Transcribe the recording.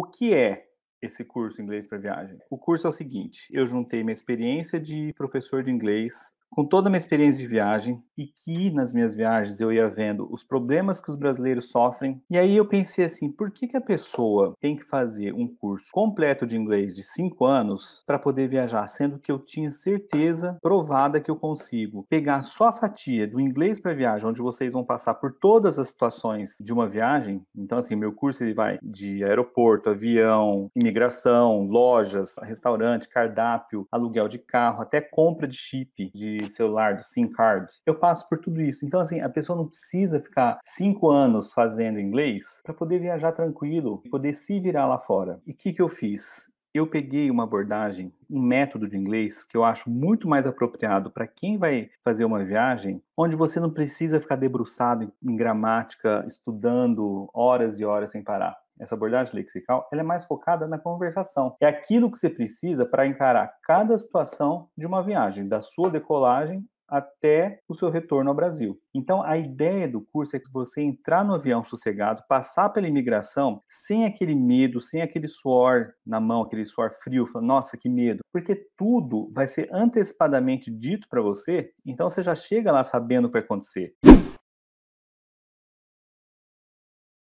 O que é esse curso Inglês para Viagem? O curso é o seguinte: eu juntei minha experiência de professor de inglês com toda a minha experiência de viagem e que nas minhas viagens eu ia vendo os problemas que os brasileiros sofrem. E aí eu pensei assim, por que, que a pessoa tem que fazer um curso completo de inglês de cinco anos para poder viajar, sendo que eu tinha certeza provada que eu consigo pegar só a fatia do inglês para viagem, onde vocês vão passar por todas as situações de uma viagem. Então assim, meu curso ele vai de aeroporto, avião, imigração, lojas, restaurante, cardápio, aluguel de carro, até compra de chip de celular, do SIM card. Eu passo por tudo isso. Então, assim, a pessoa não precisa ficar cinco anos fazendo inglês para poder viajar tranquilo, poder se virar lá fora. E o que, que eu fiz? eu peguei uma abordagem, um método de inglês que eu acho muito mais apropriado para quem vai fazer uma viagem, onde você não precisa ficar debruçado em gramática, estudando horas e horas sem parar essa abordagem lexical, ela é mais focada na conversação. É aquilo que você precisa para encarar cada situação de uma viagem, da sua decolagem até o seu retorno ao Brasil. Então, a ideia do curso é que você entrar no avião sossegado, passar pela imigração sem aquele medo, sem aquele suor na mão, aquele suor frio, falando, nossa, que medo, porque tudo vai ser antecipadamente dito para você, então você já chega lá sabendo o que vai acontecer.